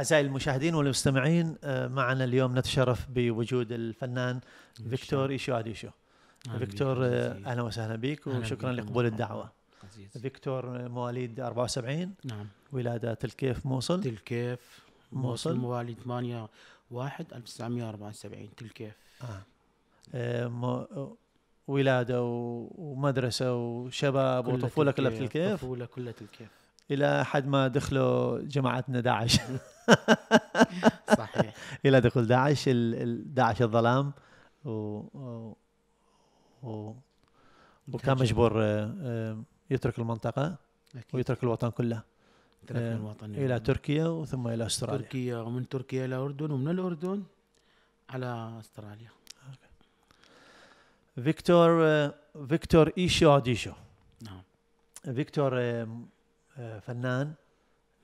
أعزائي المشاهدين والمستمعين آه، معنا اليوم نتشرف بوجود الفنان فيكتور إيشو أديشو فيكتور آه، أهلا وسهلا بك وشكرا لقبول الدعوة فيكتور مواليد 74 نعم ولادة تلكيف موصل تلكيف موصل مواليد 8 1 1974 تلكيف آه. آه، ولاده ومدرسه وشباب وطفوله كلها في الكيف؟ طفوله كلها الكيف الى حد ما دخلوا جماعتنا داعش صحيح الى دخول داعش داعش الظلام و, و, و وكان مجبور آه، آه، يترك المنطقه أكيد. ويترك الوطن كله آه، الوطن الى تركيا وثم الى استراليا تركيا ومن تركيا الى الاردن ومن الاردن على استراليا فيكتور فيكتور ايشو ديشو نعم فيكتور فنان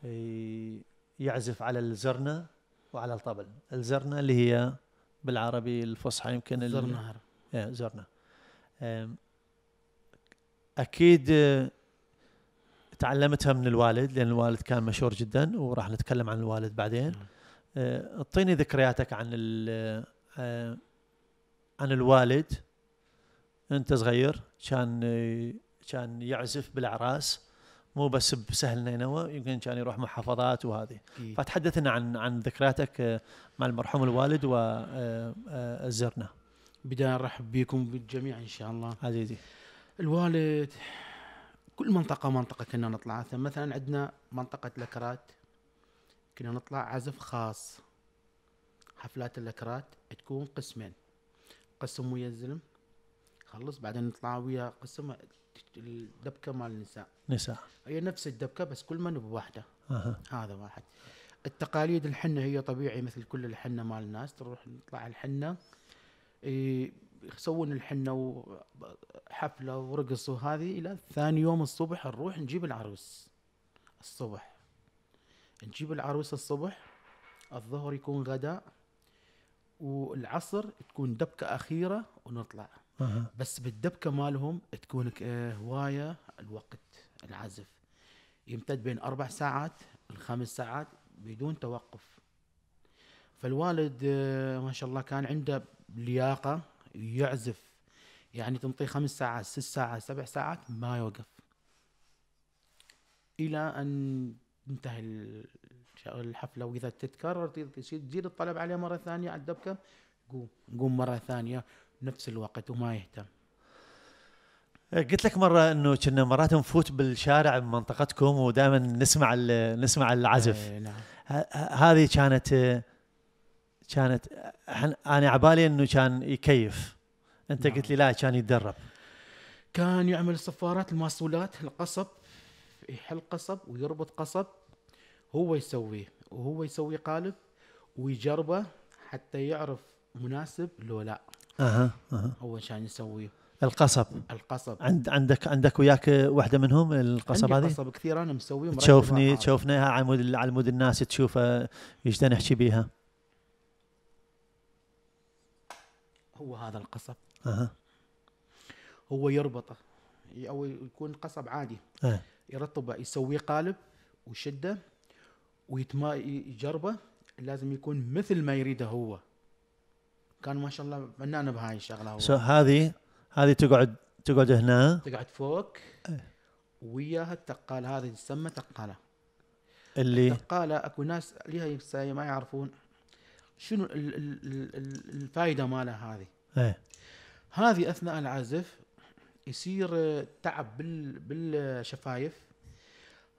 آه، يعزف على الزرنه وعلى الطبل الزرنه اللي هي بالعربي الفصحى يمكن الزرنه ايه زرنه اكيد آه، تعلمتها من الوالد لان الوالد كان مشهور جدا وراح نتكلم عن الوالد بعدين نعم. آه، اعطيني ذكرياتك عن عن الوالد انت صغير كان كان يعزف بالاعراس مو بس بسهل نينوى يمكن كان يروح محافظات وهذه إيه. فتحدثنا عن عن ذكرياتك آه، مع المرحوم الوالد وزرنا آه، آه، بداية نرحب بكم بالجميع إن شاء الله عزيزي الوالد كل منطقة منطقة كنا نطلع مثلا عندنا منطقة لكرات كنا نطلع عزف خاص حفلات اللكرات تكون قسمين قسم ويا الزلم خلص بعدين نطلع ويا قسم الدبكه مال النساء نساء هي نفس الدبكه بس كل من بواحده أه. هذا واحد التقاليد الحنه هي طبيعي مثل كل الحنه مال الناس تروح نطلع الحنه يسوون الحنه وحفله ورقص وهذه الى ثاني يوم الصبح نروح نجيب العروس الصبح نجيب العروس الصبح الظهر يكون غداء والعصر تكون دبكه اخيره ونطلع أه. بس بالدبكه مالهم تكون إيه، هوايه الوقت العزف يمتد بين اربع ساعات لخمس ساعات بدون توقف فالوالد إيه، ما شاء الله كان عنده لياقه يعزف يعني تنطيه خمس ساعات ست ساعات سبع ساعات ما يوقف الى ان انتهى الحفله واذا تتكرر تزيد الطلب عليه مره ثانيه على الدبكه قوم قوم مره ثانيه بنفس الوقت وما يهتم أه، قلت لك مره انه كنا مرات نفوت بالشارع بمنطقتكم ودائما نسمع نسمع العزف إيه، نعم. هذه كانت كانت انا عبالي انه كان يكيف انت نعم. قلت لي لا كان يتدرب كان يعمل الصفارات الماسولات القصب يحل قصب ويربط قصب هو يسويه وهو يسوي قالب ويجربه حتى يعرف مناسب لو لا اها اها هو شان يسوي القصب القصب عند عندك عندك وياك وحده منهم القصب هذه؟ قصب كثير انا مسويه تشوفني تشوفني على مود على مود الناس تشوفه ايش نحكي بيها؟ هو هذا القصب اها هو يربطه او يكون قصب عادي أه. يرطبه يسويه قالب ويشده ويتما يجربه لازم يكون مثل ما يريده هو كان ما شاء الله فنان بهاي الشغله هو so هذه هذه تقعد تقعد هنا تقعد فوق إيه. وياها التقاله هذه تسمى تقاله اللي التقاله اكو ناس ليها ما يعرفون شنو الفائده مالها هذه ايه هذه اثناء العزف يصير تعب بالشفايف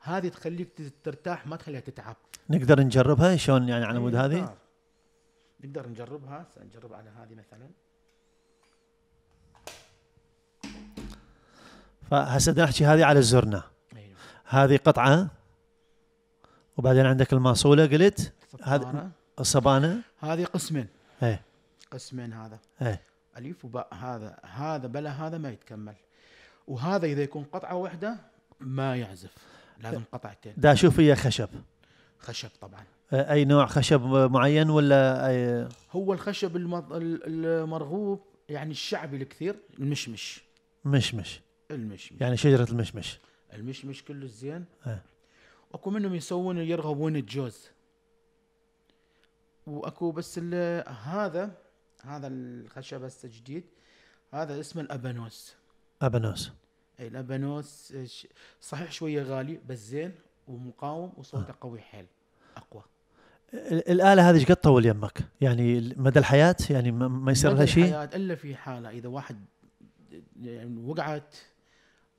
هذه تخليك ترتاح ما تخليها تتعب نقدر نجربها شلون يعني على مود إيه، هذه؟ نقدر نجربها سنجرب على هذه مثلا فهسه بدنا نحكي هذه على الزرنه أيوه. هذه قطعه وبعدين عندك الماصوله قلت هذه الصبانه هذه قسمين ايه قسمين هذا ايه الف وباء هذا هذا بلا هذا ما يتكمل وهذا اذا يكون قطعه واحده ما يعزف لازم إيه. قطعتين دا اشوف هي خشب خشب طبعا آه، اي نوع خشب معين ولا أي... هو الخشب المرغوب يعني الشعبي الكثير المشمش مشمش المشمش يعني شجره المشمش المشمش كله زين أه. اكو منهم يسوون يرغبون الجوز واكو بس هذا هذا الخشب هسه جديد هذا اسمه الابانوس ابانوس اي الابانوس صحيح شويه غالي بس زين ومقاوم وصوته أه. قوي حيل اقوى الاله هذه ايش قد تطول يمك؟ يعني مدى الحياه يعني ما يصير لها شيء؟ مدى الحياه الا في حاله اذا واحد يعني وقعت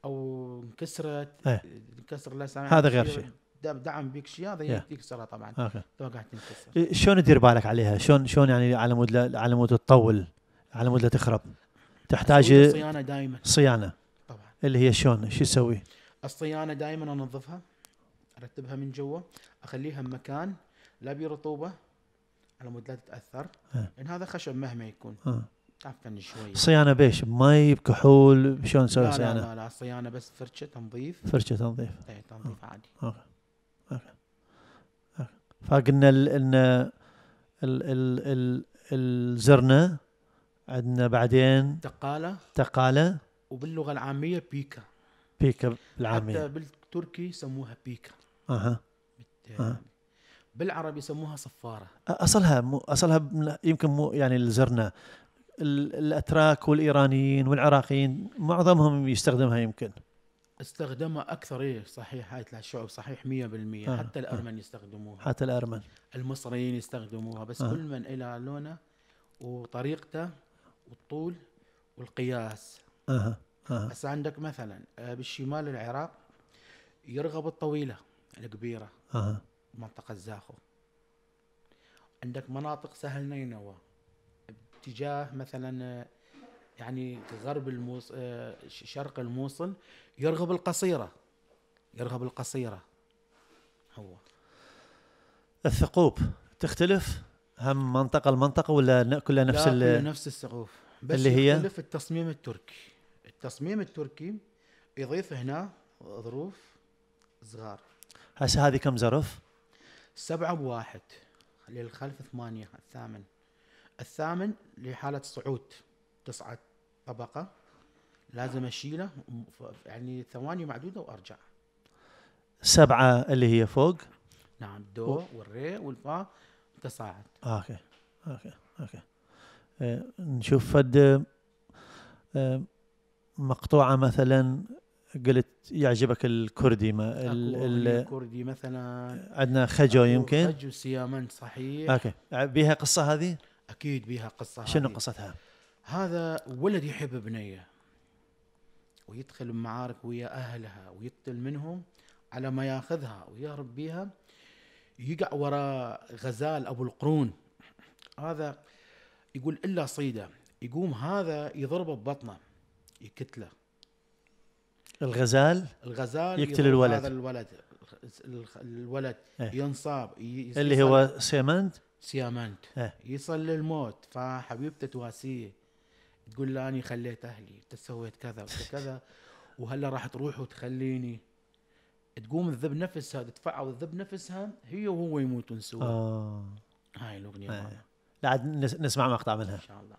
او انكسرت ايه. انكسر لا سامع هذا غير شيء دعم بيك شيء هذا إيه. يكسرها طبعا اذا توقعت تنكسر إيه، شلون تدير بالك عليها؟ شلون شلون يعني على مود على مود تطول على مود لا تخرب؟ تحتاج صيانه دائما صيانه طبعا اللي هي شلون؟ شو تسوي؟ الصيانه دائما انظفها ارتبها من جوا اخليها بمكان لا برطوبه على مود لا تتاثر لان هذا خشب مهما يكون تعفن شوي صيانه بيش مي بكحول شلون نسوي صيانه؟ لا لا لا صيانه بس فرشه تنظيف فرشه تنظيف اي تنظيف آه. عادي اوكي اوكي اوكي فقلنا ان ال ال ال الزرنه عندنا بعدين تقاله تقاله وباللغه العاميه بيكا بيكا بالعاميه حتى بالتركي يسموها بيكا اها أه. بالعربي يسموها صفاره اصلها مو اصلها يمكن مو يعني الزرنه الاتراك والايرانيين والعراقيين معظمهم يستخدمها يمكن استخدمها اكثر إيه صحيح هاي الشعوب صحيح 100% آه. حتى آه. الارمن آه. يستخدموها حتى الارمن المصريين يستخدموها بس آه. كل من الى لونه وطريقته والطول والقياس اها اها آه. بس عندك مثلا آه، بالشمال العراق يرغب الطويله الكبيره اها منطقة زاخو عندك مناطق سهل نينوى باتجاه مثلا يعني غرب الموصل شرق الموصل يرغب القصيرة يرغب القصيرة هو الثقوب تختلف هم منطقة المنطقة ولا كلها نفس لا كلها نفس السقوف بس اللي هي التصميم التركي التصميم التركي يضيف هنا ظروف صغار هسه هذه كم زرف؟ سبعة بواحد للخلف ثمانية الثامن الثامن لحالة صعود تصعد طبقة لازم أشيله يعني ثواني معدودة وأرجع سبعة اللي هي فوق نعم دو والري والفا تصاعد اوكي اوكي اوكي آه، نشوف فد آه، مقطوعة مثلا قلت يعجبك الكردي ما ال ال الكردي مثلا عندنا خجو يمكن خجو سيامن صحيح اوكي بيها قصه هذه؟ اكيد بيها قصه شنو قصتها؟ هذا ولد يحب بنيه ويدخل بمعارك ويا اهلها ويقتل منهم على ما ياخذها ويهرب بيها يقع وراء غزال ابو القرون هذا يقول الا صيده يقوم هذا يضربه ببطنه يكتله الغزال الغزال يقتل الولد هذا الولد الولد ايه؟ ينصاب اللي هو سيمنت سيمنت ايه؟ يصل للموت فحبيبته تواسيه تقول له اني خليت اهلي انت سويت كذا وكذا وهلا راح تروح وتخليني تقوم الذب نفسها تتفعل الذب نفسها هي وهو يموتون سوا. اه هاي الاغنيه ايه. لا عاد نسمع مقطع منها ان شاء الله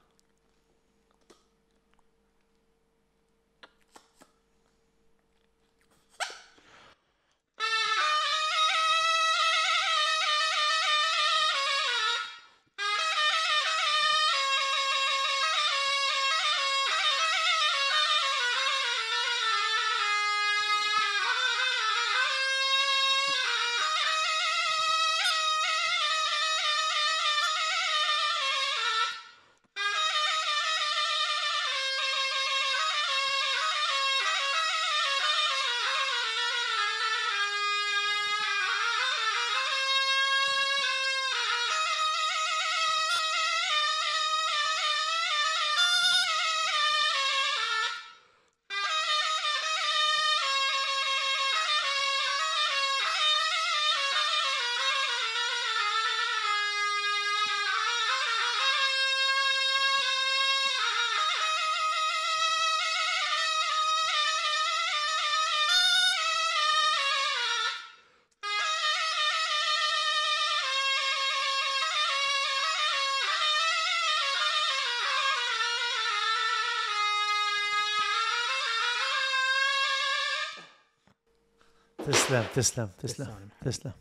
تسلم تسلم تسلم تسلم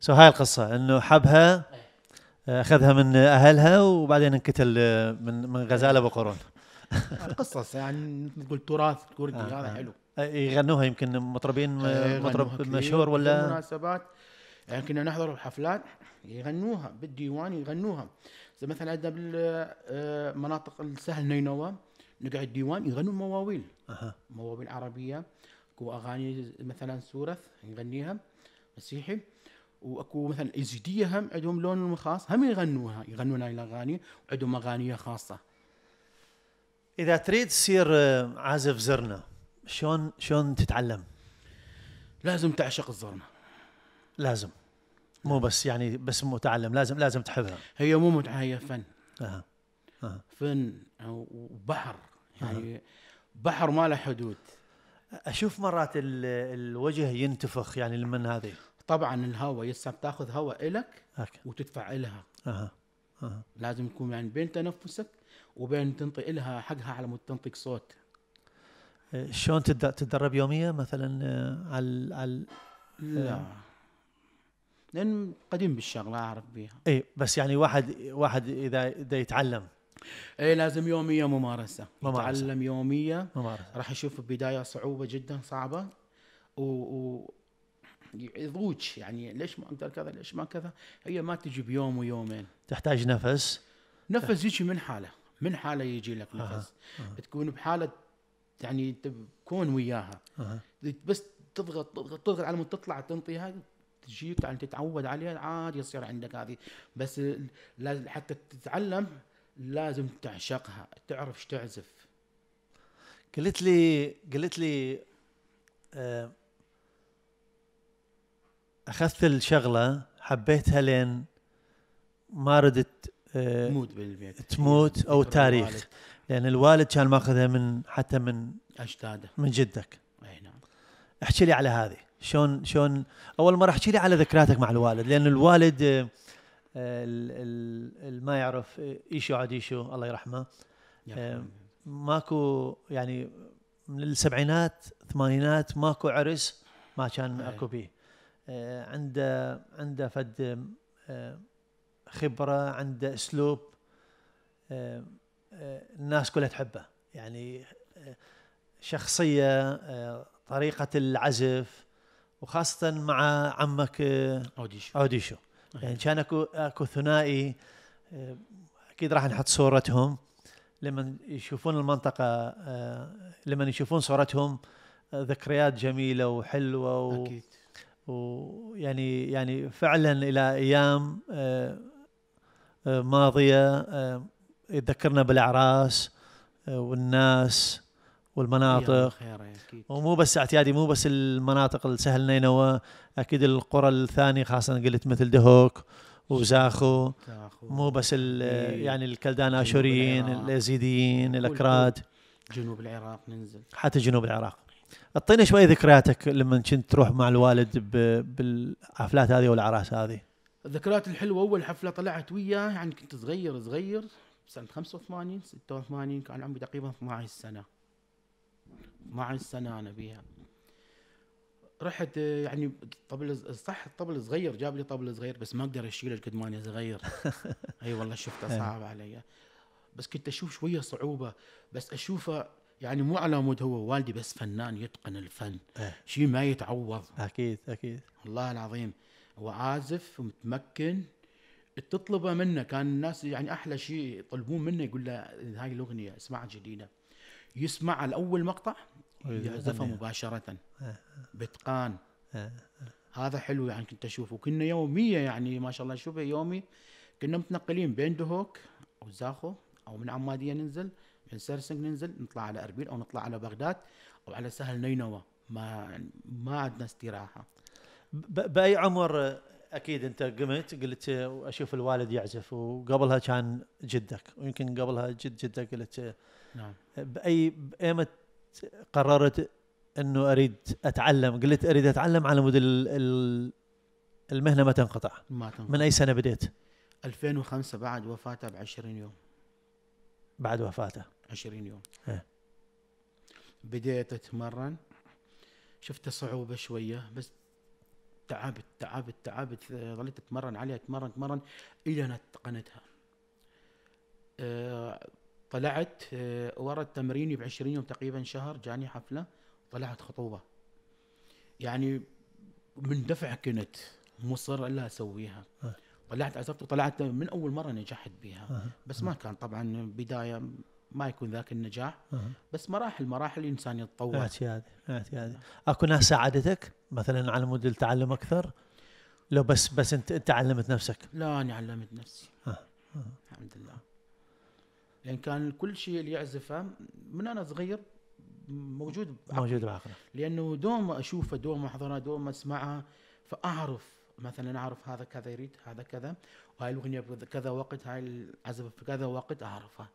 سو هاي القصة انه حبها اخذها من اهلها وبعدين انقتل آه، من من غزاله إيه. بقرون القصص يعني تقول تراث كردي آه، هذا آه. حلو إيه، يغنوها يمكن مطربين إيه، آه، مطرب مشهور ولا مناسبات يعني كنا نحضر الحفلات يغنوها بالديوان يغنوها زي مثلا عندنا بالمناطق السهل نينوى نقعد ديوان يغنوا مواويل مواويل عربيه اكو اغاني مثلا سورث نغنيها مسيحي واكو مثلا يزيديه هم عندهم لون خاص هم يغنوها يغنون هاي الاغاني وعندهم اغاني خاصه اذا تريد تصير آه، عازف زرنا شلون شلون تتعلم؟ لازم تعشق الزرنه لازم مو بس يعني بس متعلم لازم لازم تحبها هي مو متعه هي فن أه. أه. فن وبحر يعني أه. بحر ما له حدود اشوف مرات الوجه ينتفخ يعني من هذه طبعا الهواء يسا بتاخذ هواء الك أوكي. وتدفع الها أه. أه. لازم يكون يعني بين تنفسك وبين تنطي الها حقها على مود تنطيك صوت أه، شلون تتدرب يوميا مثلا أه، على على لا أه. لان قديم بالشغله اعرف بيها اي بس يعني واحد واحد اذا يتعلم اي لازم يوميه ممارسه ممارسه يتعلم يوميه ممارسه راح يشوف البدايه صعوبه جدا صعبه و, و... يضوج يعني ليش ما اقدر كذا ليش ما كذا هي ما تجي بيوم ويومين تحتاج نفس نفس يجي من حاله من حاله يجي لك نفس آه. آه. تكون بحاله يعني تكون وياها آه. بس تضغط تضغط تضغط على ما تطلع تنطيها تجيك يعني تتعود عليها عادي يصير عندك هذه بس حتى تتعلم لازم تعشقها تعرف ايش تعزف قلت لي قلت لي آه، اخذت الشغله حبيتها لين ما ردت آه، تموت بالبيت تموت او تاريخ لان الوالد كان ماخذها من حتى من اجداده من جدك اي نعم احكي لي على هذه شلون شلون اول مره احكي لي على ذكرياتك مع الوالد لان الوالد آه، ما يعرف ايشو عاد ايشو الله يرحمه آه، ماكو يعني من السبعينات ثمانينات ماكو عرس ما كان اكو بيه آه، عنده عنده فد آه، خبره عنده اسلوب الناس كلها تحبه يعني شخصيه طريقه العزف وخاصه مع عمك اوديشو اوديشو يعني كان اكو اكو ثنائي آه، اكيد راح نحط صورتهم لما يشوفون المنطقه آه، لما يشوفون صورتهم آه، ذكريات جميله وحلوه و اكيد ويعني يعني فعلا الى ايام ماضيه يذكرنا بالاعراس والناس والمناطق ومو بس اعتيادي مو بس المناطق السهل نينوى اكيد القرى الثانيه خاصه قلت مثل دهوك وزاخو مو بس إيه. يعني الكلدان اشوريين الازيديين الاكراد جنوب العراق ننزل حتى جنوب العراق اعطينا شويه ذكرياتك لما كنت تروح مع الوالد بالحفلات هذه والعراس هذه الذكريات الحلوه اول حفله طلعت وياه يعني كنت صغير صغير سنه 85 86 كان عمري تقريبا 12 سنه مع السنه انا بيها رحت يعني طبل صح الطبل صغير جاب لي طبل صغير بس ما اقدر اشيله قد ما انا صغير اي والله شفته إيه. صعب علي بس كنت اشوف شويه صعوبه بس اشوفه يعني مو على مود هو والدي بس فنان يتقن الفن إيه. شيء ما يتعوض اكيد اكيد والله العظيم هو عازف ومتمكن تطلبه منه كان الناس يعني احلى شيء يطلبون منه يقول له هاي الاغنيه اسمعها جديده يسمع على اول إيه، يعزفه يعزفها يعني. مباشره إيه، إيه. باتقان هذا حلو يعني كنت اشوفه كنا يوميا يعني ما شاء الله شوفه يومي كنا متنقلين بين دهوك او زاخو او من عماديه ننزل من سرسنج ننزل نطلع على اربيل او نطلع على بغداد او على سهل نينوى ما ما عندنا استراحه باي عمر اكيد انت قمت قلت اشوف الوالد يعزف وقبلها كان جدك ويمكن قبلها جد جدك قلت نعم باي بايمت قررت انه اريد اتعلم قلت اريد اتعلم على مود المهنه ما تنقطع ما تنقطع من اي سنه بديت 2005 بعد وفاته ب 20 يوم بعد وفاته 20 يوم ها. إيه. بديت اتمرن شفت صعوبه شويه بس تعبت تعبت تعبت ظليت اتمرن عليها اتمرن اتمرن الى ان اتقنتها آه، طلعت آه، ورا التمرين ب 20 يوم تقريبا شهر جاني حفله طلعت خطوبه يعني مندفع كنت مصر الا اسويها آه. طلعت عزفت وطلعت من اول مره نجحت بها آه. بس ما كان طبعا بدايه ما يكون ذاك النجاح بس مراحل مراحل الانسان يتطور اعتيادي اعتيادي اكو ناس ساعدتك مثلا على مود التعلم اكثر لو بس بس انت تعلمت نفسك لا انا علمت نفسي الحمد لله لان يعني كان كل شيء اللي يعزفه من انا صغير موجود بعقلي. موجود بعقله نعم. لانه دوم اشوفه دوم احضره دوم اسمعه فاعرف مثلا اعرف هذا كذا يريد هذا كذا وهاي الاغنيه كذا وقت هاي العزفه في كذا وقت اعرفها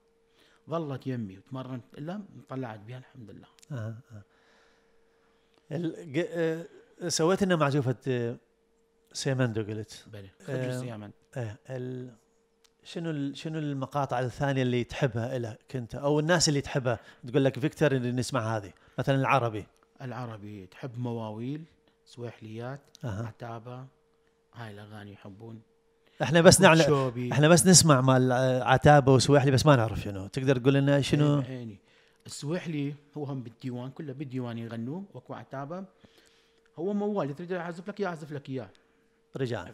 ظلت يمي وتمرنت الا طلعت بها الحمد لله. آه آه. الج... آه سويت لنا معزوفه آه، سيمندو قلت. بلى آه سيمن. آه ال... شنو شنو المقاطع الثانيه اللي تحبها لك انت او الناس اللي تحبها تقول لك فيكتور اللي نسمع هذه مثلا العربي العربي تحب مواويل سويحليات أه. عتابه هاي الاغاني يحبون احنا بس نعلم احنا بس نسمع مال عتابه وسويحلي بس ما نعرف شنو تقدر تقول لنا شنو عيني إيه، إيه، إيه. السويحلي هو هم بالديوان كله بالديوان يغنوه واكو عتابه هو موال تريد اعزف لك اياه اعزف لك اياه رجال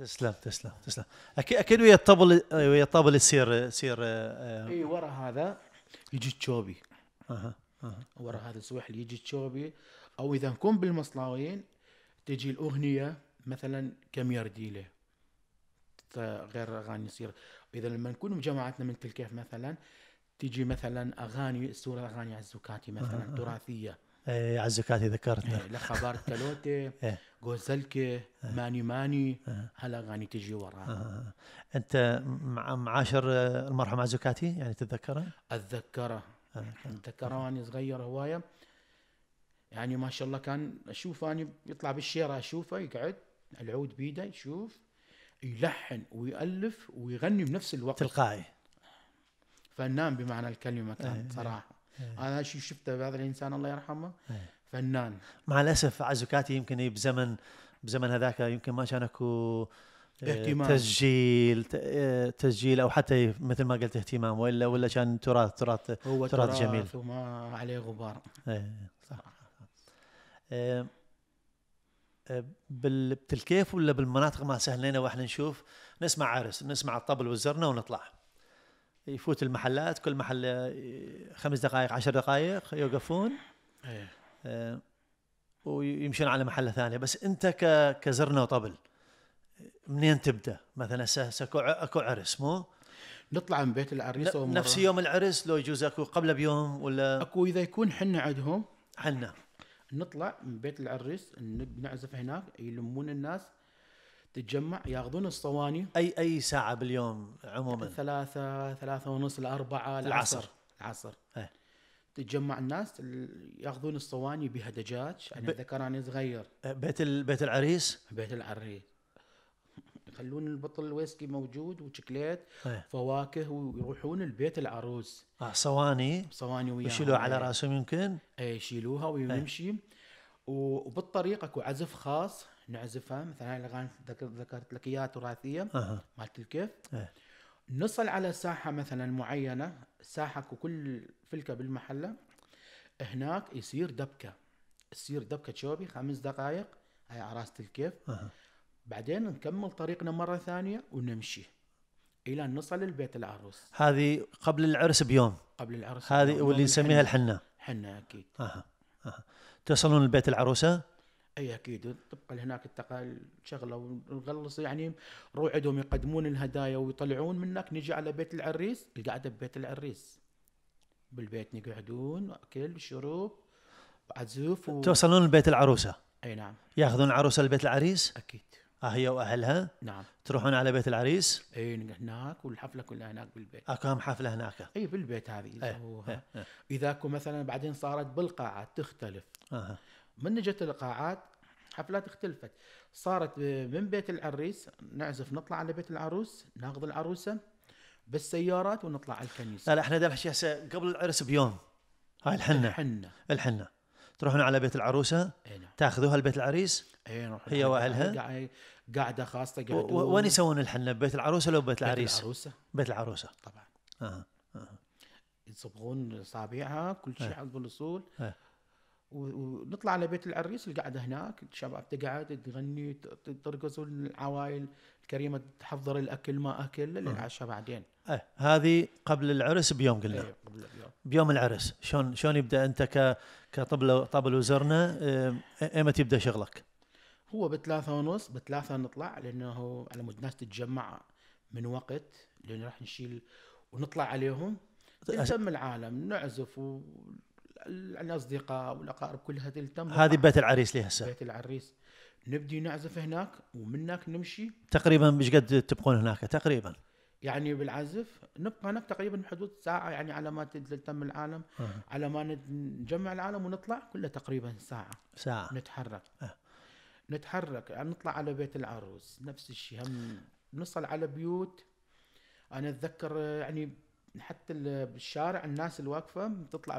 تسلم تسلم تسلم اكيد اكيد ويا الطبل ويا الطبل يصير يصير آه، اي ورا هذا يجي التشوبي اها اها ورا هذا السوحل يجي التشوبي او اذا نكون بالمصلاويين تجي الاغنيه مثلا كم يرديله غير اغاني يصير اذا لما نكون بجماعتنا من تلك مثلا تجي مثلا اغاني سورة اغاني عزوكاتي مثلا تراثيه ايه عزكاتي ذكرتنا ايه لخا بارد كالوتي ايه غوزلكي إيه. ماني ماني هالاغاني إيه. تجي وراها اه, آه،, آه. انت مع معاشر آه، المرحوم عزكاتي يعني تتذكره؟ اتذكره اتذكره وانا صغير هوايه يعني ما شاء الله كان اشوف اني يعني يطلع بالشيره اشوفه يقعد العود بيده يشوف يلحن ويالف ويغني بنفس الوقت تلقائي فنان بمعنى الكلمه كان إيه، صراحه إيه. انا هذا الشيء شفته بهذا الانسان الله يرحمه إيه. فنان مع الاسف عزوكاتي يمكن إيه بزمن بزمن هذاك يمكن ما كان اكو اهتمام تسجيل تسجيل او حتى مثل ما قلت اهتمام والا ولا كان تراث تراث هو تراث, تراث جميل وما عليه غبار ايه صح اه ولا بالمناطق ما سهلنا واحنا نشوف نسمع عرس نسمع الطبل والزرنه ونطلع يفوت المحلات كل محل آه، خمس دقائق عشر دقائق يوقفون أيه. آه، ويمشون على محله ثانيه بس انت كزرنا وطبل منين تبدا مثلا اكو اكو عرس مو نطلع من بيت العريس ومرة. نفس يوم العرس لو يجوز اكو قبل بيوم ولا اكو اذا يكون حنا عندهم حنا نطلع من بيت العريس نعزف هناك يلمون الناس تتجمع ياخذون الصواني اي اي ساعه باليوم عموما ثلاثة ثلاثة ونص لأربعة العصر العصر ايه. تتجمع الناس ياخذون الصواني بها دجاج انا يعني ب... ذكر انا يعني صغير إيه، بيت ال... بيت العريس بيت العريس يخلون البطل الويسكي موجود وشكليت ايه. فواكه ويروحون البيت العروس اه صواني صواني وياهم يشيلوها على إيه. راسهم يمكن اي يشيلوها إيه. ويمشي ايه. وبالطريق اكو عزف خاص نعزفها مثلا هاي الاغاني ذكرت لك اياها تراثيه أه. مالت الكيف أه. نصل على ساحه مثلا معينه ساحه كل فلكه بالمحله هناك يصير دبكه تصير دبكه شوبي خمس دقائق هاي عراسه الكيف أه. بعدين نكمل طريقنا مره ثانيه ونمشي الى ان نصل لبيت العروس هذه قبل العرس بيوم قبل العرس هذه واللي نسميها الحنه حنه اكيد أه. أه. تصلون لبيت العروسه اي اكيد تبقى هناك التقال شغله ونخلص يعني روعدهم يقدمون الهدايا ويطلعون منك نجي على بيت العريس القعده ببيت العريس بالبيت نقعدون اكل شروب عزوف و... توصلون لبيت العروسه اي نعم ياخذون العروسه لبيت العريس اكيد آه هي واهلها نعم تروحون على بيت العريس اي هناك والحفله كلها هناك بالبيت اكام حفله هناك اي بالبيت هذه أيه. أيه. أيه. اذا مثلا بعدين صارت بالقاعات تختلف اها من جت القاعات الحفلات اختلفت صارت من بيت العريس نعزف نطلع على بيت العروس ناخذ العروسه بالسيارات ونطلع على الكنيسه لا, احنا دبح قبل العرس بيوم هاي الحنه الحنه الحنه تروحون على بيت العروسه نعم. تاخذوها لبيت العريس اينا. هي واهلها قاعده خاصه قاعده وين يسوون الحنه ببيت العروسه لو ببيت العريس؟ بيت العروسه بيت العروسه طبعا آه. آه. يصبغون اصابعها كل شيء حسب إيه. الاصول آه. ونطلع على بيت العريس القعده هناك الشباب تقعد تغني ترقص العوائل الكريمه تحضر الاكل ما اكل آه. للعشاء بعدين أه. هذه قبل العرس بيوم قلنا أيه قبل اليوم. بيوم العرس شلون شلون يبدا انت ك كطبل طبل وزرنا ايمتى إيه، يبدا شغلك؟ هو بثلاثة ونص بثلاثة نطلع لأنه على مود الناس تتجمع من وقت لأنه راح نشيل ونطلع عليهم نسم العالم نعزف و... الاصدقاء والاقارب كل هذه التمر هذه بيت العريس لها هسه بيت العريس نبدي نعزف هناك ومن هناك نمشي تقريبا مش قد تبقون هناك تقريبا يعني بالعزف نبقى هناك تقريبا بحدود ساعة يعني على ما تتم العالم أه. على ما نجمع العالم ونطلع كله تقريبا ساعة ساعة نتحرك أه. نتحرك يعني نطلع على بيت العروس نفس الشيء هم نصل على بيوت انا اتذكر يعني حتى بالشارع الناس الواقفه تطلع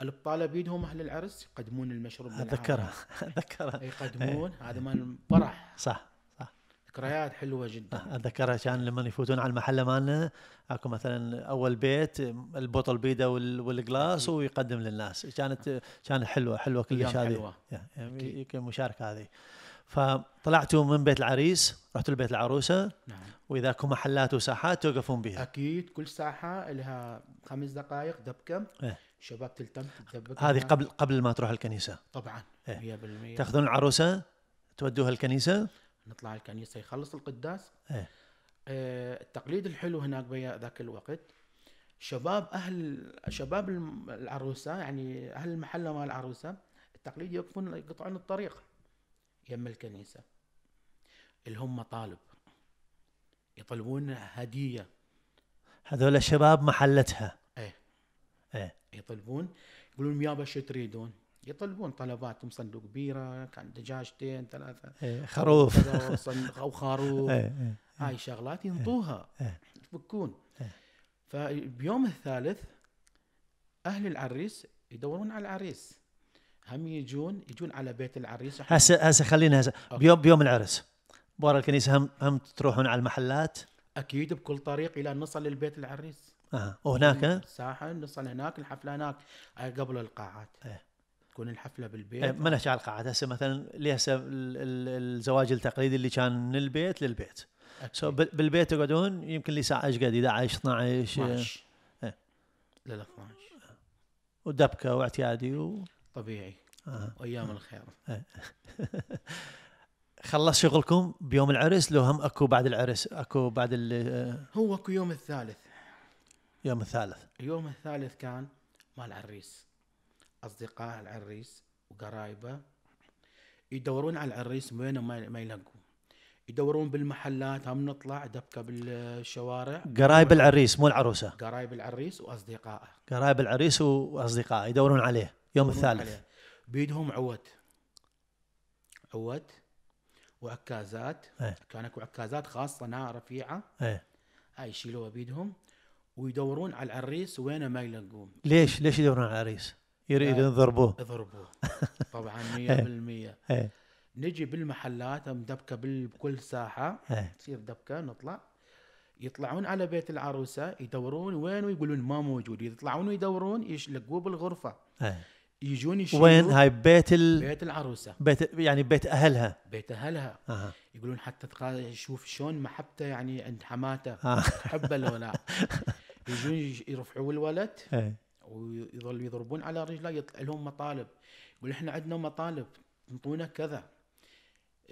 بالبطاله بيدهم اهل العرس يقدمون المشروب اتذكرها اتذكرها يقدمون هذا مال فرح صح صح ذكريات حلوه جدا اتذكرها أه، كان لما يفوتون على المحله مالنا اكو مثلا اول بيت البطل بيده والجلاس ويقدم للناس كانت كانت حلوه حلوه كلش هذه المشاركه هذه فطلعتوا من بيت العريس رحتوا لبيت العروسه نعم واذا كم محلات وساحات توقفون بها اكيد كل ساحه لها خمس دقائق دبكه إيه؟ شباب تلتم تدبك هذه قبل قبل ما تروح الكنيسه طبعا 100% إيه؟ تاخذون العروسه تودوها الكنيسه نطلع الكنيسه يخلص القداس إيه؟ آه التقليد الحلو هناك بيا ذاك الوقت شباب اهل شباب العروسه يعني اهل المحله مال العروسه التقليد يقفون يقطعون الطريق يم الكنيسة اللي هم طالب يطلبون هدية هذول الشباب محلتها ايه ايه يطلبون يقولون يابا شو تريدون؟ يطلبون طلباتهم صندوق بيره كان دجاجتين ثلاثه ايه خروف او خروف إيه،, ايه ايه هاي شغلات ينطوها إيه، إيه. يفكون فبيوم الثالث اهل العريس يدورون على العريس هم يجون يجون على بيت العريس هسه هسه خلينا هسه بيوم بيوم العرس برا الكنيسه هم هم تروحون على المحلات اكيد بكل طريق الى ان نصل للبيت العريس اها وهناك إيه، ساحه نصل هناك الحفله هناك آه، قبل القاعات ايه. تكون الحفله بالبيت ايه ما على القاعات هسه مثلا هسه الزواج التقليدي اللي كان من البيت للبيت سو so بالبيت يقعدون يمكن لي ساعه ايش قد 11 12 12 ايه. لل 12 ودبكه واعتيادي و... طبيعي آه. وايام الخير آه. خلص شغلكم بيوم العرس لو هم اكو بعد العرس اكو بعد ال هو اكو يوم الثالث يوم الثالث يوم الثالث كان مال العريس اصدقاء العريس وقرايبه يدورون على العريس وين ما يلقوا يدورون بالمحلات هم نطلع دبكه بالشوارع قرايب العريس مو العروسه قرايب العريس واصدقائه قرايب العريس واصدقائه يدورون عليه يوم الثالث بيدهم عود عود وعكازات ايه. كان اكو عكازات خاصه نار رفيعه ايه. هاي يشيلوها بيدهم ويدورون على العريس وينه ما يلقون ليش ليش يدورون على العريس؟ يريدون يضربوه يضربوه طبعا 100% ايه. ايه. نجي بالمحلات مدبكه بكل ساحه ايه. تصير دبكه نطلع يطلعون على بيت العروسه يدورون وين ويقولون ما موجود يطلعون ويدورون يلقوه بالغرفه ايه. يجون يشوفون وين هاي بيت ال... بيت العروسه بيت يعني بيت اهلها بيت اهلها أه. يقولون حتى تقا... شلون محبته يعني عند حماته أه. حبه لو لا يجون يرفعوا الولد إيه. ويظلوا يضربون على رجله يطلع لهم مطالب يقول احنا عندنا مطالب انطونا كذا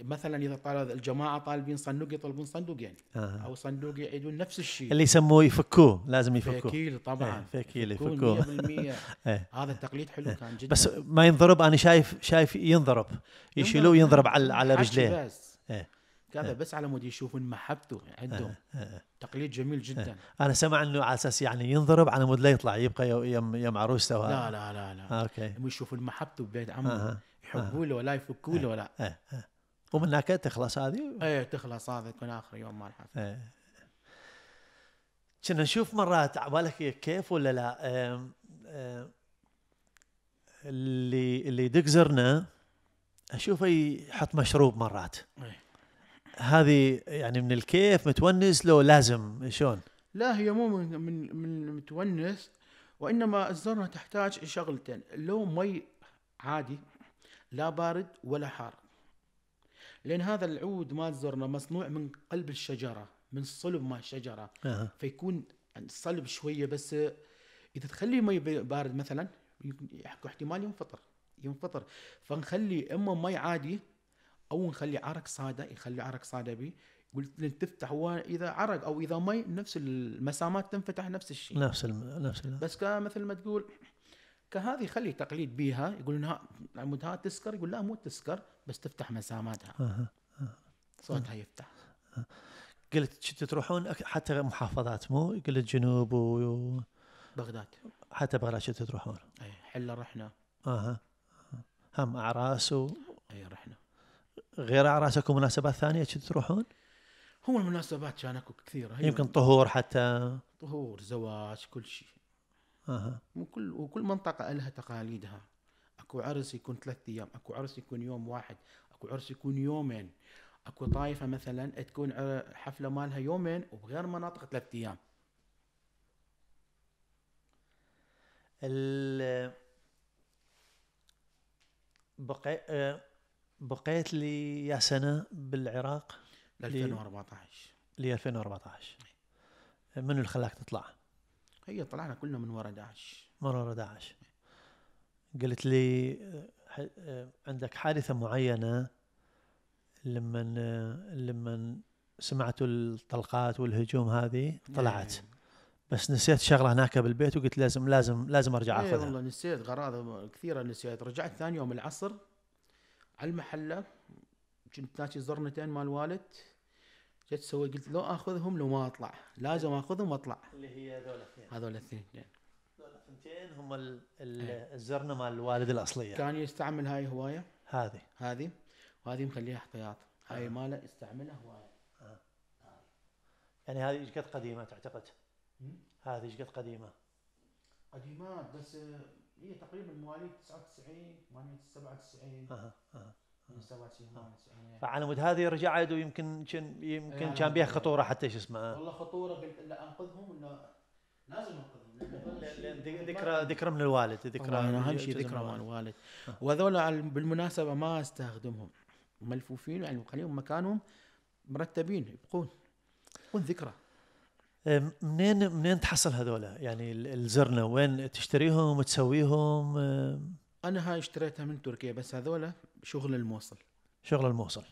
مثلا اذا طال الجماعه طالبين صندوق يطلبون صندوقين يعني. آه. او صندوق يعيدون نفس الشيء اللي يسموه يفكوه لازم يفكوه فكيل طبعا ايه فكيل يفكوه 100% ايه. هذا التقليد حلو ايه. كان جدا بس ما ينضرب انا شايف شايف ينضرب يشيلوه ينضرب على على رجليه بس ايه. كذا إيه. بس على مود يشوفون محبته عندهم إيه. إيه. تقليد جميل جدا انا سمع انه على اساس يعني ينضرب على مود لا يطلع يبقى يم يم عروسته لا لا لا لا آه، اوكي يشوفون محبته ببيت عمه يحبوه له ولا يفكوه له ولا ومن هناك تخلص هذه ايه تخلص هذه يكون اخر يوم مال الحفل ايه كنا نشوف مرات عبالك كيف ولا لا اه اللي اللي يدق زرنا اشوفه يحط مشروب مرات ايه. هذه يعني من الكيف متونس لو لازم شلون؟ لا هي مو من من, من متونس وانما الزرنه تحتاج شغلتين لو مي عادي لا بارد ولا حار لان هذا العود مال زرنا مصنوع من قلب الشجره من صلب مال الشجره أه. فيكون صلب شويه بس اذا تخليه مي بارد مثلا يحكوا احتمال ينفطر ينفطر فنخلي اما مي عادي او نخلي عرق صاده يخلي عرق صاده بي قلت تفتح هو اذا عرق او اذا مي نفس المسامات تنفتح نفس الشيء نفس الم... نفس الم... بس مثل ما تقول السكه هذه خلي تقليد بيها يقول انها العمود ها تسكر يقول لا مو تسكر بس تفتح مساماتها آه. آه. صوتها يفتح قلت كنتوا تروحون حتى محافظات مو قلت جنوب و بغداد حتى بغداد كنتوا تروحون اي حله رحنا اها هم اعراس و اي رحنا غير اعراس اكو مناسبات ثانيه كنتوا تروحون؟ هم المناسبات كان اكو كثيره يمكن طهور حتى طهور زواج كل شيء وكل وكل منطقه لها تقاليدها اكو عرس يكون ثلاث ايام اكو عرس يكون يوم واحد اكو عرس يكون يومين اكو طائفه مثلا تكون حفله مالها يومين وبغير مناطق ثلاث ايام ال بقي... آه، بقيت لي يا سنه بالعراق 2014 ل 2014 منو اللي خلاك تطلع؟ هي طلعنا كلنا من ورا داعش من ورا داعش قلت لي آه، آه، عندك حادثه معينه لما آه، لما سمعتوا الطلقات والهجوم هذه إيه. طلعت بس نسيت شغله هناك بالبيت وقلت لازم لازم لازم ارجع إيه اخذها والله نسيت غراض كثيره نسيت رجعت ثاني يوم العصر على المحله كنت ناشي زرنتين مال والد جيت سوي قلت لو اخذهم لو ما اطلع لازم اخذهم واطلع اللي هي هذول الاثنين هذول الاثنين إيه. هذول الثنتين هم ال ال إيه. الزرنه مال الوالد الاصليه كان يستعمل هاي هوايه هذه هذه وهذه مخليها احتياط آه. هاي ماله يستعملها هوايه آه. آه. يعني هذه ايش قد قديمه تعتقد؟ هذه ايش قد قديمه؟ قديمات بس آه، هي تقريبا مواليد 99 97 اها اها مستوى فعلى مود هذه رجع ويمكن يمكن كان يمكن يعني كان بها يعني خطوره حتى شو اسمه والله خطوره بال... لا انقذهم انه لازم انقذهم ذكرى ذكرى من الوالد ذكرى اهم شيء ذكرى من الوالد وهذول بالمناسبه ما استخدمهم ملفوفين يعني خليهم مكانهم مرتبين يبقون يبقون ذكرى منين منين تحصل هذولا يعني الزرنه وين تشتريهم تسويهم انا هاي اشتريتها من تركيا بس هذولا شغل الموصل شغل الموصل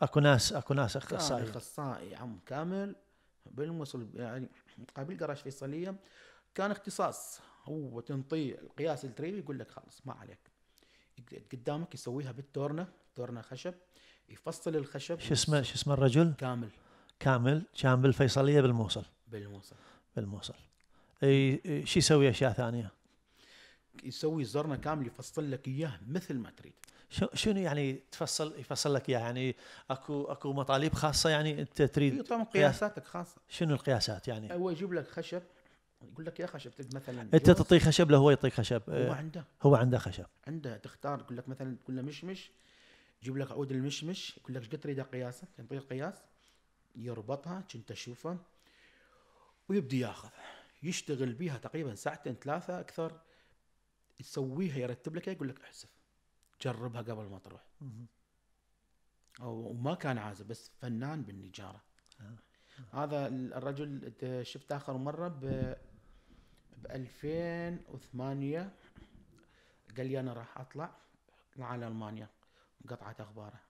اكو ناس اكو ناس اخصائي اخصائي عم كامل بالموصل يعني قبل قراش فيصليه كان اختصاص هو تنطي القياس التريبي يقول لك خلص ما عليك قدامك يسويها بالتورنه تورنه خشب يفصل الخشب شو اسمه شو اسمه الرجل؟ كامل كامل كان بالفيصليه بالموصل بالموصل بالموصل اي شو يسوي اشياء ثانيه؟ يسوي الزرنه كامل يفصل لك اياه مثل ما تريد شنو يعني تفصل يفصل لك يعني اكو اكو مطالب خاصه يعني انت تريد يعطون إيه، قياساتك خاصه شنو القياسات يعني؟ هو يجيب لك خشب يقول لك يا خشب مثلا انت تعطيه خشب له هو يعطيك خشب هو آه، عنده هو عنده خشب عنده تختار يقول لك مثلا تقول له مشمش يجيب لك عود المشمش يقول لك ايش قد تريده قياسه يعطيه قياس يربطها كنت تشوفه ويبدي ياخذ يشتغل بيها تقريبا ساعتين ثلاثه اكثر يسويها يرتب لك يقول لك احسب جربها قبل ما تروح وما كان عازب بس فنان بالنجاره آه. هذا الرجل شفت اخر مره ب ب 2008 قال لي انا راح اطلع على المانيا قطعت اخباره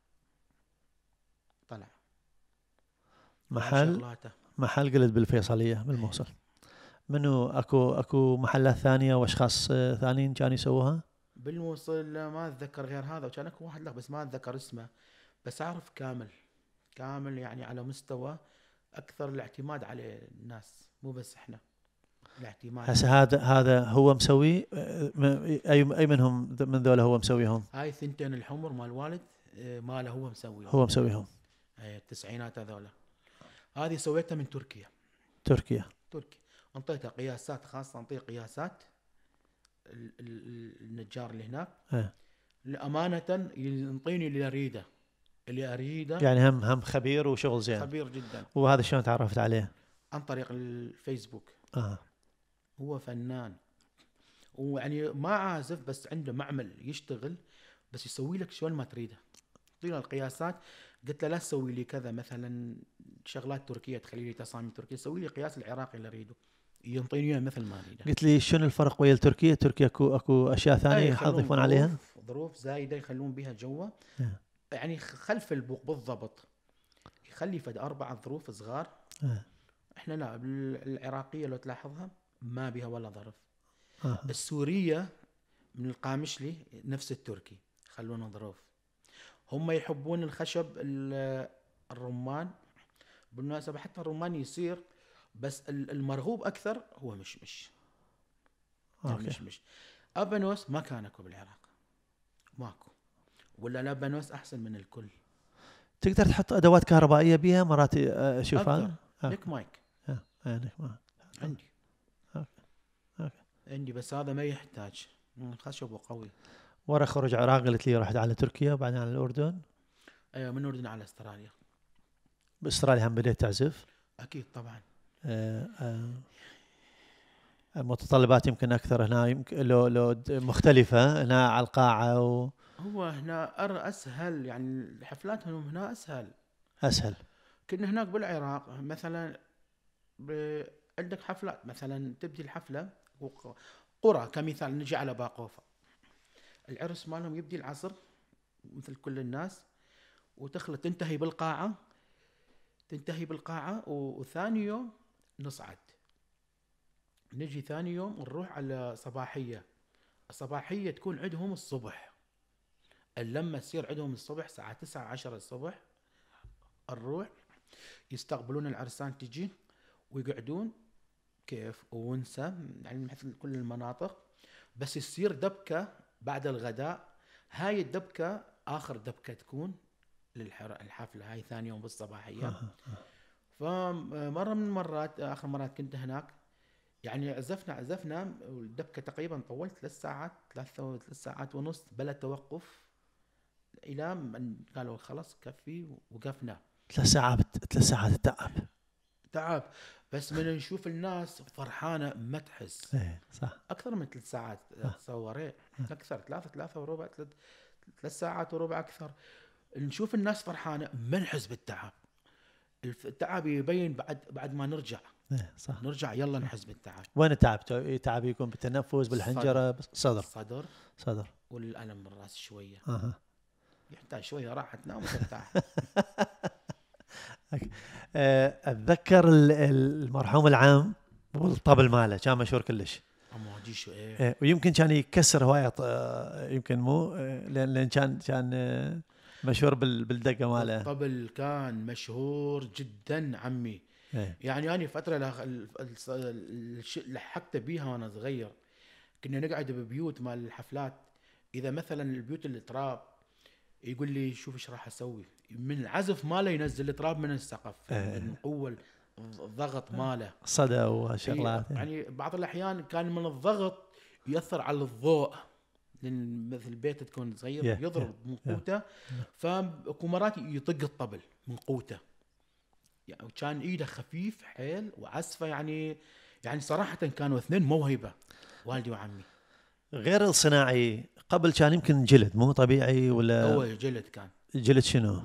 طلع محل شغلاته. محل قلت بالفيصليه بالموصل منو اكو اكو محلات ثانيه واشخاص ثانيين كانوا يسووها؟ بالموصل ما اتذكر غير هذا وكان اكو واحد لك بس ما اتذكر اسمه بس اعرف كامل كامل يعني على مستوى اكثر الاعتماد على الناس مو بس احنا الاعتماد هسه هذا هذا هو مسوي اي اي منهم من ذولا هو مسويهم؟ هاي ثنتين الحمر مال الوالد ماله هو مسويهم هو مسويهم اي التسعينات هذولا هذه سويتها من تركيا تركيا تركيا انطيتها قياسات خاصه انطيه قياسات النجار اللي هناك أه. لامانه ينطيني اللي اريده اللي اريده يعني هم هم خبير وشغل زين خبير جدا وهذا شلون تعرفت عليه؟ عن طريق الفيسبوك اه هو فنان ويعني ما عازف بس عنده معمل يشتغل بس يسوي لك شلون ما تريده يعطينا القياسات قلت له لا تسوي لي كذا مثلا شغلات تركيه تخلي لي تصاميم تركيه سوي لي قياس العراقي اللي اريده ينطيني اياه مثل ما انا قلت لي شنو الفرق ويا تركيا؟ تركيا اكو اكو اشياء ثانيه يضيفون عليها؟ ظروف زايده يخلون بها جوا آه. يعني خلف البوق بالضبط يخلي فد اربع ظروف صغار أه. احنا لا العراقيه لو تلاحظها ما بها ولا ظرف أه. السوريه من القامشلي نفس التركي خلونا ظروف هم يحبون الخشب الرمان بالمناسبه حتى الرمان يصير بس المرغوب اكثر هو مشمش آه، يعني أوكي. مشمش ابانوس ما كان اكو بالعراق ماكو ولا الابانوس احسن من الكل تقدر تحط ادوات كهربائيه بها مرات آه، اشوفها نيك آه. مايك اه نيك مايك عندي أوكي. أوكي. عندي بس هذا ما يحتاج خشب وقوي ورا خروج عراق قلت لي رحت على تركيا وبعدين على الاردن ايوه من الاردن على استراليا باستراليا هم بديت تعزف اكيد طبعا آه، آه، المتطلبات يمكن اكثر هنا يمكن لو لو مختلفه هنا على القاعه و... هو هنا أر اسهل يعني الحفلات هنا اسهل اسهل كنا هناك بالعراق مثلا ب... عندك حفلات مثلا تبدي الحفله قرى كمثال نجي على باقوفه العرس مالهم يبدي العصر مثل كل الناس وتخلط تنتهي بالقاعه تنتهي بالقاعه وثاني يوم نصعد نجي ثاني يوم نروح على صباحية الصباحية تكون عندهم الصبح اللمة تصير عندهم الصبح الساعة تسعة عشر الصبح نروح يستقبلون العرسان تجي ويقعدون كيف ونسى يعني مثل كل المناطق بس يصير دبكة بعد الغداء هاي الدبكة آخر دبكة تكون للحفلة هاي ثاني يوم بالصباحية فمره من المرات اخر مرات كنت هناك يعني عزفنا عزفنا والدبكه تقريبا طولت ثلاث ساعات ثلاث ثلاث ساعات ونص بلا توقف الى ان قالوا خلاص كفي وقفنا ثلاث ساعات ثلاث ساعات تعب تعب بس من نشوف الناس فرحانه ما تحس ايه صح اكثر من ثلاث ساعات آه. تصور إيه، آه. اكثر ثلاثه ثلاثه وربع ثلاث ساعات وربع اكثر نشوف الناس فرحانه ما نحس بالتعب التعب يبين بعد بعد ما نرجع إيه صح نرجع يلا نحس بالتعب وين التعب؟ التعب إيه، يكون بالتنفس بالحنجره صدر صدر صدر والالم بالراس شويه اها يحتاج شويه راحه تنام وترتاح آه، اتذكر المرحوم العام والطبل ماله كان مشهور كلش إيه. إيه، ويمكن كان يكسر هوايه آه، يمكن مو آه، لان كان كان مشهور بالدقه ماله قبل كان مشهور جدا عمي إيه. يعني انا فتره لحقت بيها وانا صغير كنا نقعد ببيوت مال الحفلات اذا مثلا البيوت اللي تراب يقول لي شوف ايش راح اسوي من العزف ماله ينزل التراب من السقف إيه. من قوه الضغط إيه. ماله صدى وشغلات يعني بعض الاحيان كان من الضغط ياثر على الضوء لان مثل البيت تكون صغير yeah. يضرب yeah. من قوته yeah. فاكو مرات يطق الطبل من قوته يعني كان ايده خفيف حيل وعسفه يعني يعني صراحه كانوا اثنين موهبه والدي وعمي غير الصناعي قبل كان يمكن جلد مو طبيعي ولا هو جلد كان جلد شنو؟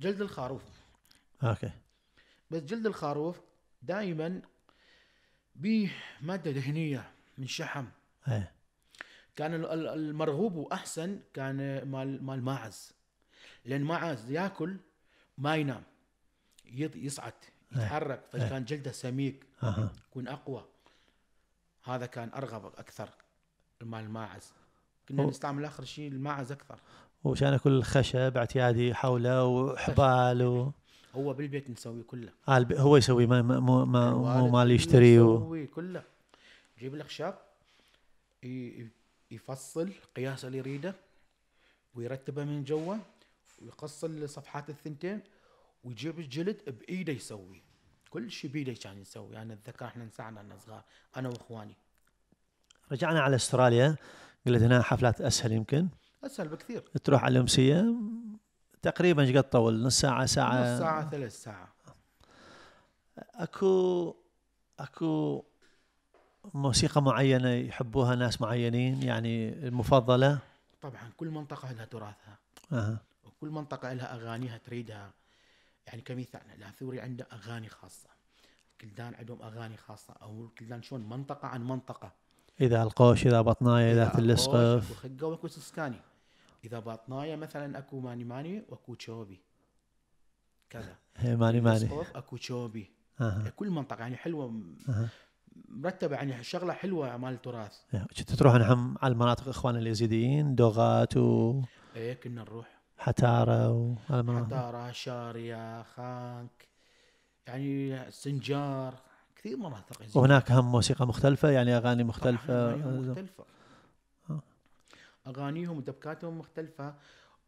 جلد الخروف اوكي بس جلد الخروف دائما بيه ماده دهنيه من شحم ايه كان المرغوب واحسن كان مال مال ماعز لان ماعز ياكل ما ينام يصعد إيه. يتحرك إيه. فكان جلده سميك يكون اقوى هذا كان ارغب اكثر مال ماعز كنا نستعمل اخر شيء الماعز اكثر وشان كل خشب اعتيادي حوله وحبال و... هو بالبيت نسويه كله آه الب... هو يسوي ما مو ما, ما, ما, ما يشتري و... كله يجيب الاخشاب يفصل قياس اللي يريده ويرتبه من جوا ويقصل صفحات الثنتين ويجيب الجلد بايده يسوي كل شيء بايده كان يسوي انا يعني اتذكر احنا نساعد انا صغار انا واخواني رجعنا على استراليا قلت هنا حفلات اسهل يمكن اسهل بكثير تروح على الامسيه تقريبا ايش قد طول نص ساعه ساعه نص ساعه ثلاث ساعه اكو اكو موسيقى معينه يحبوها ناس معينين يعني المفضله طبعا كل منطقه لها تراثها أه. وكل منطقه لها اغانيها تريدها يعني كمثال الاثوري عنده اغاني خاصه كلدان عندهم اغاني خاصه او كلدان شلون منطقه عن منطقه اذا القوش اذا بطنايه اذا الاسقف اذا خقه واكو سسكاني اذا بطنايه مثلا اكو ماني ماني واكو تشوبي كذا ماني ماني اكو تشوبي أه. كل منطقه يعني حلوه أه. مرتبه يعني شغله حلوه مال التراث إيه، كنت تروح نحن على المناطق اخواننا اليزيديين دوغات و ايه كنا نروح حتاره و حتاره شاريه خانك يعني سنجار كثير مناطق وهناك هم موسيقى مختلفه يعني اغاني مختلفه أغانيهم مختلفه آه. اغانيهم ودبكاتهم مختلفه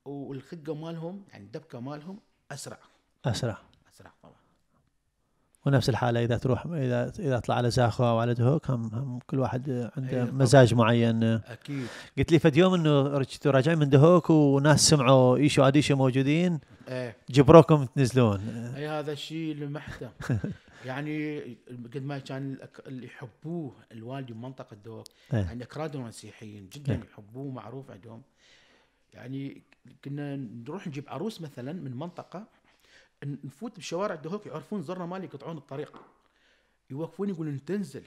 والخقه مالهم يعني الدبكه مالهم اسرع اسرع اسرع طبعا ونفس الحاله اذا تروح اذا اذا طلع على زاخو او على دهوك هم, هم كل واحد عنده أيوة، مزاج معين اكيد قلت لي فد يوم انه راجعين من دهوك وناس سمعوا ايشو اديشو موجودين إيه. جبروكم تنزلون اي هذا الشيء لمحته يعني قد ما كان اللي يحبوه الوالد بمنطقه دهوك إيه. يعني اكراد مسيحيين جدا إيه. يحبوه معروف عندهم يعني كنا نروح نجيب عروس مثلا من منطقه نفوت بشوارع دهوك يعرفون زرنا مالي يقطعون الطريق يوقفون يقولون تنزل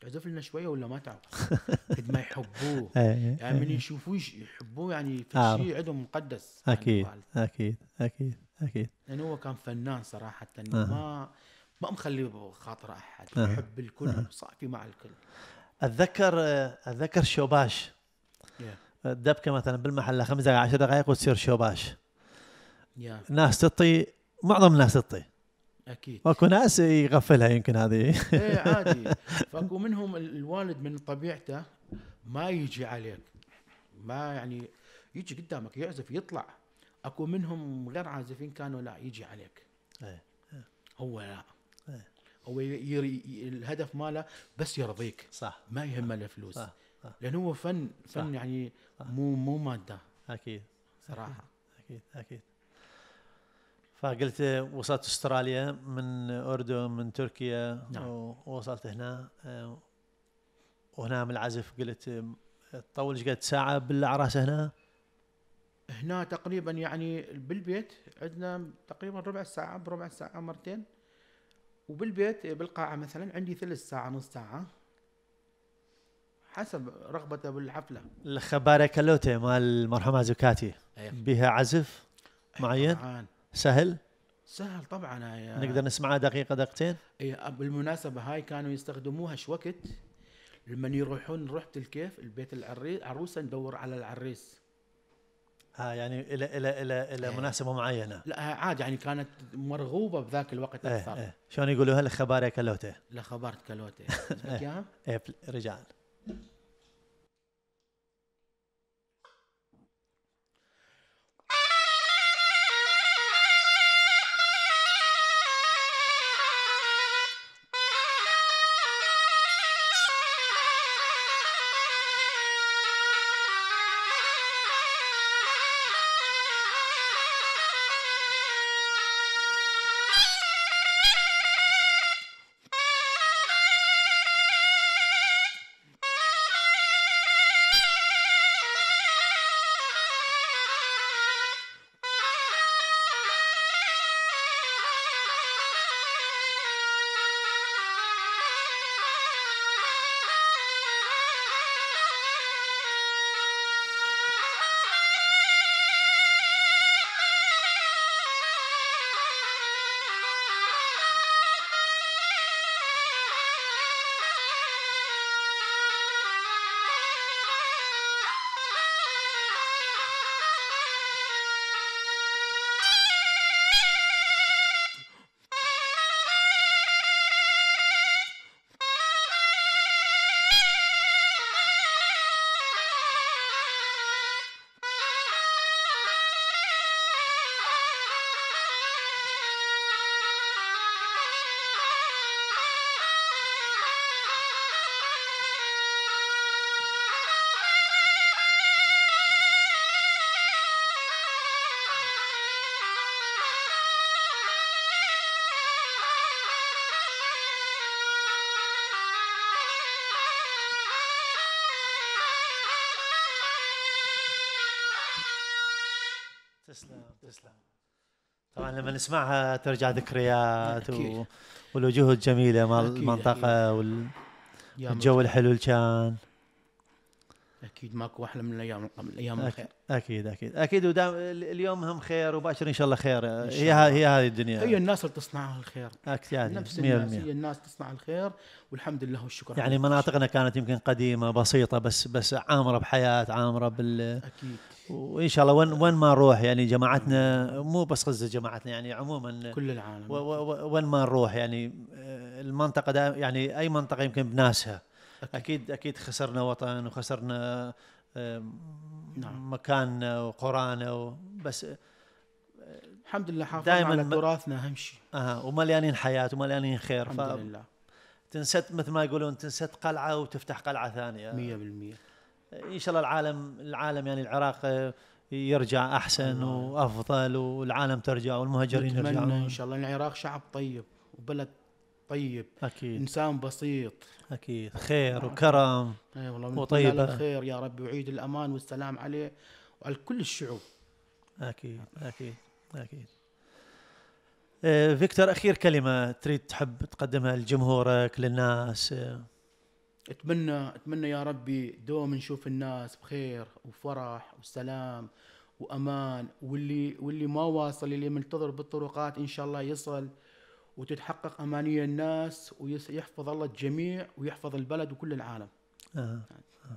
تعزف لنا شويه ولا ما تعرف قد ما يحبوه إيه، إيه، إيه. يعني من يشوفوه يحبوه يعني آه. شيء عندهم مقدس يعني اكيد اكيد اكيد اكيد لانه هو كان فنان صراحه آه. ما ما مخلي بخاطر احد آه. يحب الكل آه. صافي مع الكل اتذكر اتذكر شوباش yeah. دبكه مثلا بالمحل خمس دقائق عشر دقائق وتصير شوباش yeah. ناس تطي معظم الناس تطي اكيد واكو ناس يغفلها يمكن هذه ايه عادي فاكو منهم الوالد من طبيعته ما يجي عليك ما يعني يجي قدامك يعزف يطلع اكو منهم غير عازفين كانوا لا يجي عليك ايه, إيه. هو لا ايه هو يري الهدف ماله بس يرضيك صح ما يهمه الفلوس صح. صح. لانه هو فن فن صح. يعني مو مو ماده اكيد صراحه اكيد اكيد فقلت وصلت استراليا من اردن من تركيا نعم. ووصلت هنا آه، وهنا من العزف قلت تطول آه، قد ساعه بالعراسه هنا هنا تقريبا يعني بالبيت عندنا تقريبا ربع ساعه بربع ساعه مرتين وبالبيت بالقاعه مثلا عندي ثلث ساعه نص ساعه حسب رغبته بالحفله الخبارة كلوتي مال المرحومة زكاتي أيوة. بها عزف معين طبعا سهل سهل طبعا نقدر نسمعها دقيقه دقيقتين اي بالمناسبه هاي كانوا يستخدموها شوكت لما يروحون رحت الكيف البيت العريس عروسه ندور على العريس ها آه، يعني الى الى الى الى إيه. مناسبه معينه لا آه، عادي يعني كانت مرغوبه بذاك الوقت إيه، اكثر ايه ايه شلون يقولوها لخباري كلوته لخبارة كلوته ايه رجال لما نسمعها ترجع ذكريات و... والوجوه الجميله مال المنطقه والجو الحلو اللي كان اكيد ماكو احلى من الايام قبل الايام الخير اكيد اكيد اكيد ودام اليوم هم خير وباشر ان شاء الله خير شاء هي الله. هي هذه الدنيا هي الناس اللي تصنع الخير اكيد يعني نفس الناس هي الناس تصنع الخير والحمد لله والشكر يعني مناطقنا كانت يمكن قديمه بسيطه بس بس عامره بحياه عامره بال اكيد وان شاء الله وين وين ما نروح يعني جماعتنا مو بس غزه جماعتنا يعني عموما كل العالم وين ما نروح يعني آه، المنطقه يعني اي منطقه يمكن بناسها اكيد اكيد خسرنا وطن وخسرنا نعم. مكاننا وقرانا بس آه، الحمد لله حافظنا على تراثنا اهم شيء اها ومليانين حياه ومليانين خير الحمد ف... لله تنسد مثل ما يقولون تنسد قلعه وتفتح قلعه ثانيه 100% ان شاء الله العالم العالم يعني العراق آه، يرجع احسن الله. وافضل والعالم ترجع والمهاجرين يرجعون ان شاء الله العراق شعب طيب وبلد طيب اكيد انسان بسيط اكيد خير وكرم آه. اي والله وطيبه الخير يا رب وعيد الامان والسلام عليه وعلى كل الشعوب اكيد اكيد اكيد آه فيكتور اخير كلمه تريد تحب تقدمها لجمهورك للناس آه. اتمنى اتمنى يا ربي دوم نشوف الناس بخير وفرح وسلام وامان واللي واللي ما واصل اللي منتظر بالطرقات ان شاء الله يصل وتتحقق اماني الناس ويحفظ الله الجميع ويحفظ البلد وكل العالم. آه. آه.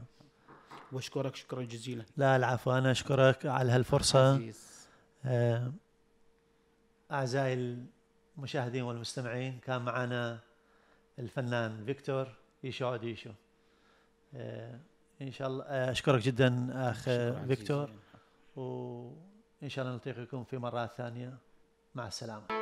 واشكرك شكرا جزيلا. لا العفو انا اشكرك على هالفرصه. عزيز. آه اعزائي المشاهدين والمستمعين كان معنا الفنان فيكتور يشو اوديشو. آه ان شاء الله آه، اشكرك جدا اخ فيكتور وان شاء الله نلتقيكم في مرات ثانيه مع السلامه.